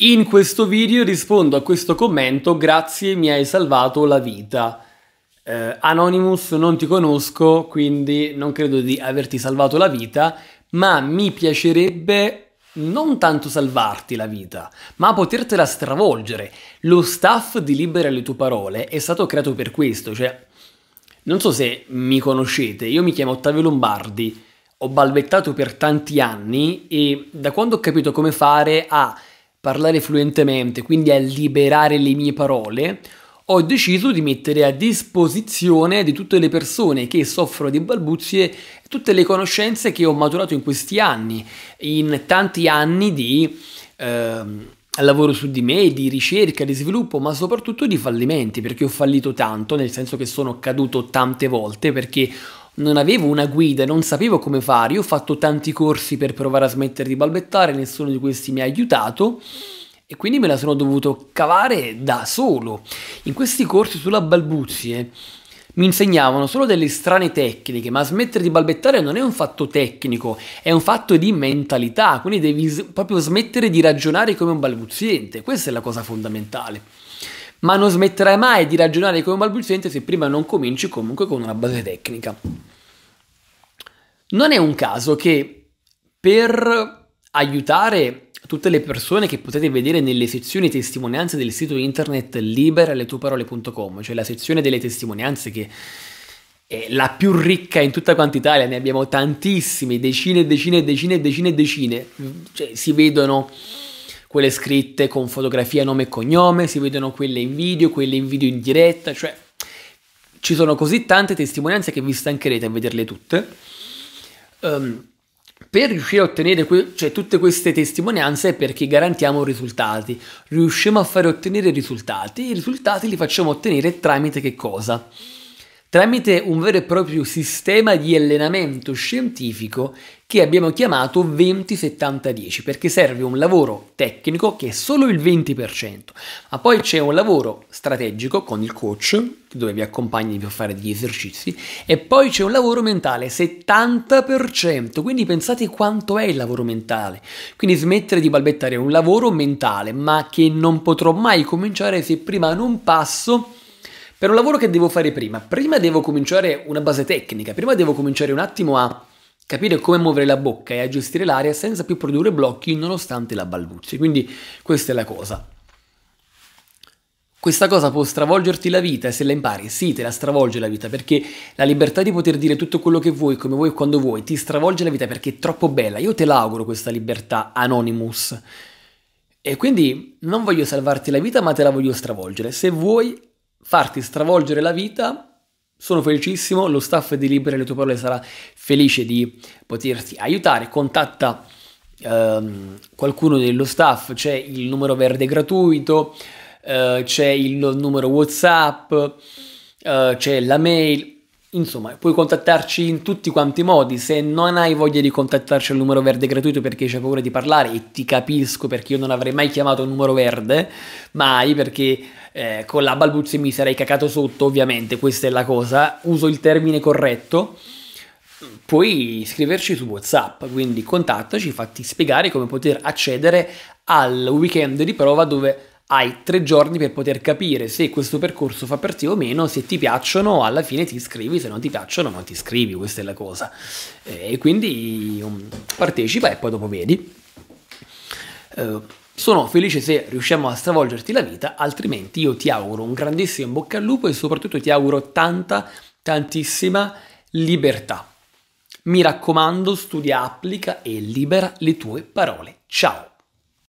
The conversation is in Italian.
In questo video rispondo a questo commento grazie mi hai salvato la vita. Eh, Anonymous non ti conosco quindi non credo di averti salvato la vita ma mi piacerebbe non tanto salvarti la vita ma potertela stravolgere. Lo staff di Libera le tue parole è stato creato per questo, cioè non so se mi conoscete, io mi chiamo Ottavio Lombardi, ho balbettato per tanti anni e da quando ho capito come fare a parlare fluentemente, quindi a liberare le mie parole, ho deciso di mettere a disposizione di tutte le persone che soffrono di balbuzie tutte le conoscenze che ho maturato in questi anni, in tanti anni di eh, lavoro su di me, di ricerca, di sviluppo, ma soprattutto di fallimenti, perché ho fallito tanto, nel senso che sono caduto tante volte, perché non avevo una guida, non sapevo come fare. Io ho fatto tanti corsi per provare a smettere di balbettare, nessuno di questi mi ha aiutato e quindi me la sono dovuto cavare da solo. In questi corsi sulla balbuzie mi insegnavano solo delle strane tecniche, ma smettere di balbettare non è un fatto tecnico, è un fatto di mentalità, quindi devi proprio smettere di ragionare come un balbuziente, questa è la cosa fondamentale ma non smetterai mai di ragionare come un balbuziente se prima non cominci comunque con una base tecnica. Non è un caso che per aiutare tutte le persone che potete vedere nelle sezioni testimonianze del sito internet liberaletuparole.com, cioè la sezione delle testimonianze che è la più ricca in tutta quanta Italia, ne abbiamo tantissime, decine e decine e decine e decine e decine, cioè si vedono quelle scritte con fotografia, nome e cognome, si vedono quelle in video, quelle in video in diretta, cioè ci sono così tante testimonianze che vi stancherete a vederle tutte. Um, per riuscire a ottenere que- cioè, tutte queste testimonianze è perché garantiamo risultati, riusciamo a fare ottenere risultati, i risultati li facciamo ottenere tramite che cosa? tramite un vero e proprio sistema di allenamento scientifico che abbiamo chiamato 20-70-10, perché serve un lavoro tecnico che è solo il 20%, ma poi c'è un lavoro strategico con il coach, dove vi accompagni per fare degli esercizi, e poi c'è un lavoro mentale 70%, quindi pensate quanto è il lavoro mentale. Quindi smettere di balbettare è un lavoro mentale, ma che non potrò mai cominciare se prima non passo per un lavoro che devo fare prima, prima devo cominciare una base tecnica, prima devo cominciare un attimo a capire come muovere la bocca e a gestire l'aria senza più produrre blocchi nonostante la balbuzie. Quindi questa è la cosa. Questa cosa può stravolgerti la vita e se la impari, sì, te la stravolge la vita perché la libertà di poter dire tutto quello che vuoi, come vuoi, e quando vuoi, ti stravolge la vita perché è troppo bella. Io te l'auguro questa libertà, Anonymous. E quindi non voglio salvarti la vita, ma te la voglio stravolgere. Se vuoi, farti stravolgere la vita sono felicissimo, lo staff di Libere le tue parole sarà felice di poterti aiutare. Contatta ehm, qualcuno dello staff, c'è il numero verde gratuito, eh, c'è il numero WhatsApp, eh, c'è la mail. Insomma, puoi contattarci in tutti quanti i modi. Se non hai voglia di contattarci al numero verde gratuito perché c'è paura di parlare, e ti capisco perché io non avrei mai chiamato il numero verde, mai perché eh, con la balbuzia mi sarei cacato sotto, ovviamente, questa è la cosa. Uso il termine corretto. Puoi scriverci su WhatsApp, quindi contattaci, fatti spiegare come poter accedere al weekend di prova dove hai tre giorni per poter capire se questo percorso fa per te o meno, se ti piacciono alla fine ti iscrivi, se non ti piacciono non ti iscrivi, questa è la cosa. Eh, e quindi um, partecipa e poi dopo vedi. Eh, sono felice se riusciamo a stravolgerti la vita, altrimenti io ti auguro un grandissimo in bocca al lupo e soprattutto ti auguro tanta, tantissima libertà. Mi raccomando, studia, applica e libera le tue parole. Ciao!